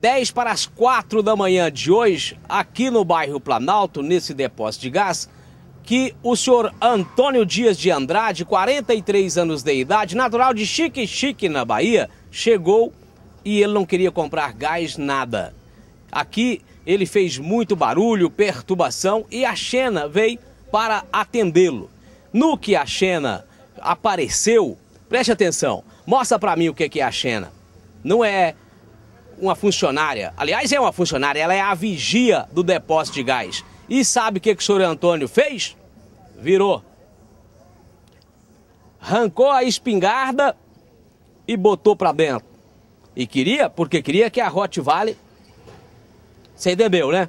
10 para as 4 da manhã de hoje, aqui no bairro Planalto, nesse depósito de gás, que o senhor Antônio Dias de Andrade, 43 anos de idade, natural de Chique Chique, na Bahia, chegou e ele não queria comprar gás nada. Aqui ele fez muito barulho, perturbação e a Xena veio para atendê-lo. No que a Xena apareceu, preste atenção, mostra para mim o que é a Xena. Não é uma funcionária, aliás, é uma funcionária, ela é a vigia do depósito de gás. E sabe o que, que o senhor Antônio fez? Virou. Rancou a espingarda e botou para dentro. E queria, porque queria que a Hot Valley se entendeu, né?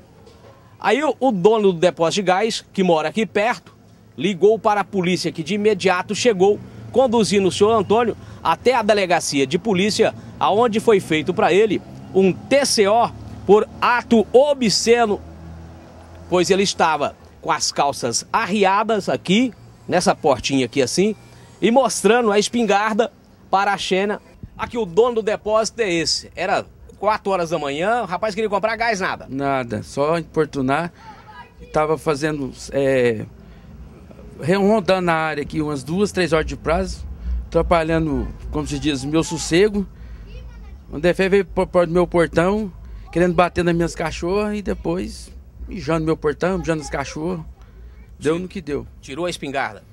Aí o, o dono do depósito de gás, que mora aqui perto, ligou para a polícia que de imediato chegou, conduzindo o senhor Antônio até a delegacia de polícia, aonde foi feito para ele um TCO por ato obsceno, pois ele estava com as calças arriadas aqui, nessa portinha aqui assim, e mostrando a espingarda para a Xena. Aqui o dono do depósito é esse. Era 4 horas da manhã, o rapaz queria comprar gás, nada? Nada, só importunar. Estava fazendo, é, rondando a área aqui umas duas, três horas de prazo, atrapalhando, como se diz, meu sossego. O Defé veio pro meu portão, querendo bater nas minhas cachorras e depois mijando no meu portão, mijando nas cachorros. Deu Sim. no que deu. Tirou a espingarda?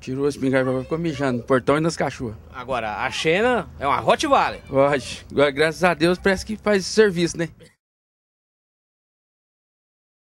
Tirou a espingarda, ficou mijando no portão e nas cachorras. Agora, a Xena é uma Rottweiler. Pode. Graças a Deus parece que faz serviço, né?